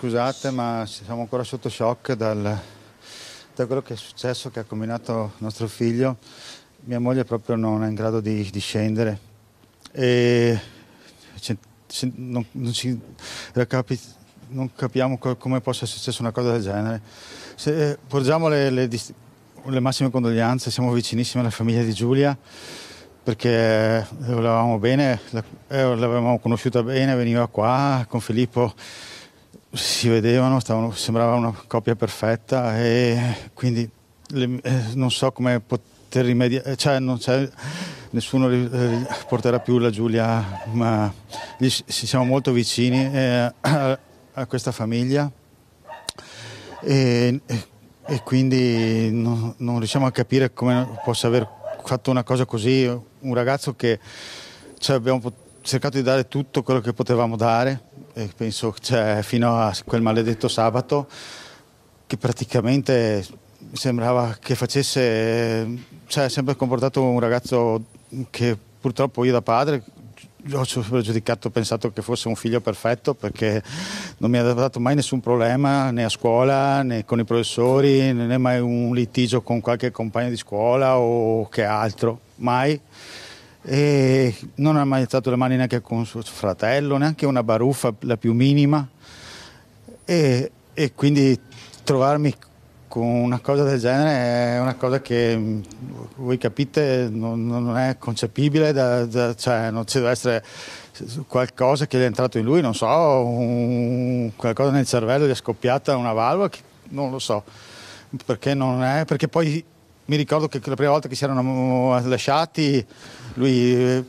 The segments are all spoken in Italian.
scusate ma siamo ancora sotto shock dal, da quello che è successo, che ha combinato nostro figlio. Mia moglie proprio non è in grado di, di scendere e non, non, ci, non capiamo co come possa essere successa una cosa del genere. Se, eh, porgiamo le, le, le massime condoglianze, siamo vicinissimi alla famiglia di Giulia perché eh, volevamo bene, eh, l'avevamo conosciuta bene, veniva qua con Filippo si vedevano, stavano, sembrava una coppia perfetta e quindi le, eh, non so come poter rimediare, eh, cioè non c'è, nessuno eh, porterà più la Giulia, ma gli, siamo molto vicini eh, a, a, questa famiglia e, e quindi non, non riusciamo a capire come possa aver fatto una cosa così, un ragazzo che cioè, abbiamo pot- cercato di dare tutto quello che potevamo dare e penso cioè, fino a quel maledetto sabato che praticamente sembrava che facesse, cioè sempre comportato un ragazzo che purtroppo io da padre ho sempre giudicato, ho pensato che fosse un figlio perfetto perché non mi ha dato mai nessun problema né a scuola né con i professori né mai un litigio con qualche compagno di scuola o che altro, mai e non ha mai alzato le mani neanche con suo fratello, neanche una baruffa la più minima e, e quindi trovarmi con una cosa del genere è una cosa che voi capite non, non è concepibile, da, da, cioè non ci deve essere qualcosa che gli è entrato in lui, non so, un, qualcosa nel cervello gli è scoppiata una valva, non lo so, perché non è, perché poi mi ricordo che la prima volta che si erano lasciati lui eh,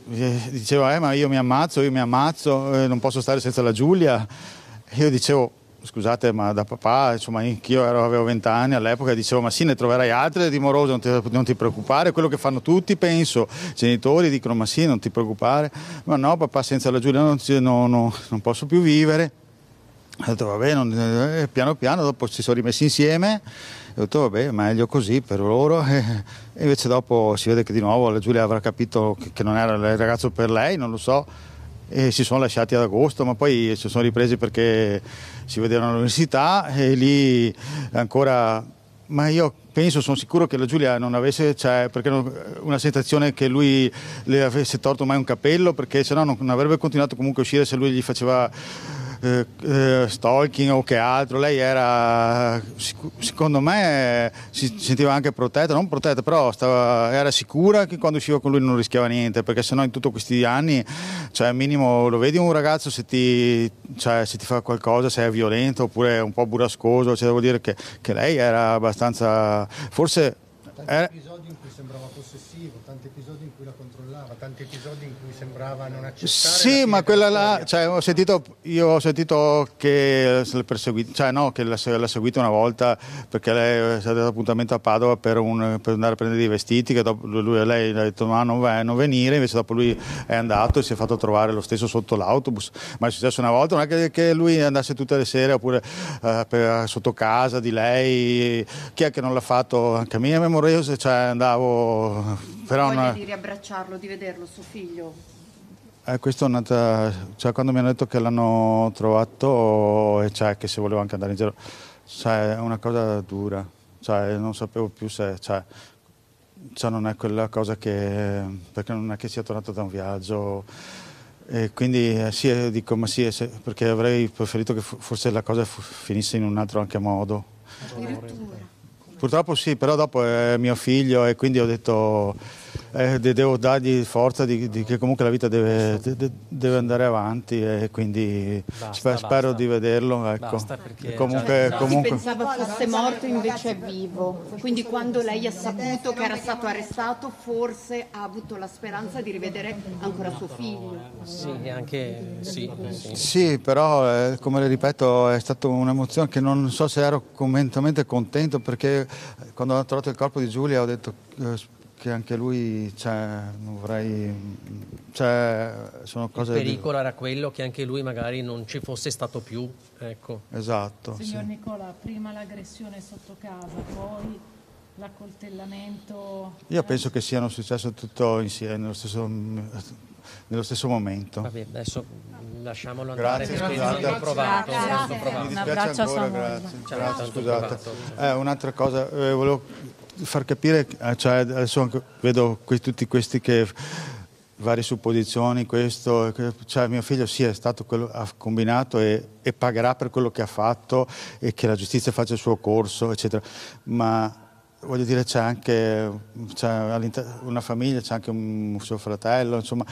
diceva eh, ma io mi ammazzo, io mi ammazzo, eh, non posso stare senza la Giulia. Io dicevo scusate ma da papà, insomma anch'io avevo vent'anni all'epoca, dicevo ma sì ne troverai altre di morose, non ti, non ti, preoccupare, quello che fanno tutti penso, i genitori dicono ma sì non ti preoccupare, ma no papà senza la Giulia non, non, non posso più vivere. Ho detto va bene, eh, piano piano, dopo si sono rimessi insieme, ho detto vabbè, meglio così per loro. E invece dopo si vede che di nuovo la Giulia avrà capito che non era il ragazzo per lei, non lo so, e si sono lasciati ad agosto, ma poi si sono ripresi perché si vedevano all'università e lì ancora... Ma io penso, sono sicuro che la Giulia non avesse, cioè, perché non, una sensazione che lui le avesse torto mai un capello, perché sennò non, non avrebbe continuato comunque a uscire se lui gli faceva eh, eh, stalking o che altro, lei era, secondo me, si sentiva anche protetta, non protetta, però stava, era sicura che quando usciva con lui non rischiava niente, perché sennò in tutti questi anni, cioè minimo, lo vedi un ragazzo se ti, cioè, se ti fa qualcosa, se è violento oppure un po' burrascoso, cioè, devo dire che, che lei era abbastanza, forse... Era, sembrava possessivo, tanti episodi in cui la controllava, tanti episodi in cui sembrava non accettare. Sì, ma quella là, cioè, ho sentito, io ho sentito che, persegui, cioè, no, che l'ha, seguita una volta perché lei si è dato appuntamento a Padova per, un, per, andare a prendere dei vestiti, che dopo lui, e lei ha detto ma non, va, non venire, invece dopo lui è andato e si è fatto trovare lo stesso sotto l'autobus, ma è successo una volta, non è che, che lui andasse tutte le sere oppure eh, per, sotto casa di lei, chi è che non l'ha fatto? Anche a me è memorioso, cioè andavo però... però Voglia una... di riabbracciarlo, di vederlo, suo figlio? Eh, questo è andata... Cioè, quando mi hanno detto che l'hanno trovato, e cioè che se volevo anche andare in giro, cioè, è una cosa dura. Cioè, non sapevo più se... Cioè, cioè, non è quella cosa che... perché non è che sia tornato da un viaggio... E quindi eh, sì, eh, dico, ma sì, eh, perché avrei preferito che forse la cosa finisse in un altro anche modo. Addirittura. Purtroppo sì, però dopo è mio figlio e quindi ho detto eh, devo dargli forza di, di, che comunque la vita deve, de, deve andare avanti e eh, quindi basta, sper, basta. spero di vederlo. Ecco. Comunque, già... comunque... Si pensava fosse morto invece è vivo, quindi quando lei ha saputo che era stato arrestato forse ha avuto la speranza di rivedere ancora suo figlio. Sì, anche sì. Sì, però eh, come le ripeto è stata un'emozione che non so se ero mentalmente contento perché eh, quando ho trovato il corpo di Giulia ho detto... Eh, che anche lui cioè, vorrei, cioè, sono cose il pericolo di... era quello che anche lui magari non ci fosse stato più ecco. esatto signor sì. Nicola prima l'aggressione sotto casa poi l'accoltellamento io penso che siano successe tutto insieme nello stesso, nello stesso momento Vabbè, adesso lasciamolo andare grazie, perché scusate. non provato, grazie. Non provato. mi dispiace ancora grazie, grazie, grazie. scusate eh, un'altra cosa eh, volevo far capire, eh, cioè adesso vedo que- tutti questi che varie supposizioni, questo, cioè mio figlio sì è stato quello ha combinato e, e, pagherà per quello che ha fatto e che la giustizia faccia il suo corso, eccetera. Ma voglio dire c'è anche c'è cioè, una famiglia, c'è anche un, un suo fratello, insomma,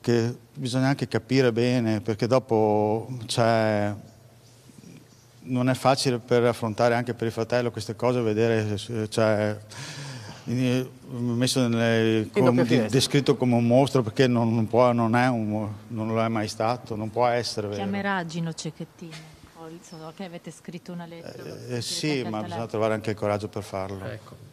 che bisogna anche capire bene perché dopo c'è cioè, non è facile per affrontare anche per il fratello queste cose, vedere, cioè, messo nelle, com, descritto come un mostro perché non, non, può, non, è un, non lo è mai stato, non può essere vero. Chiamerà Gino Cecchettini. che avete scritto una lettera. Eh, eh, sì, ma bisogna trovare anche il coraggio per farlo. Ecco.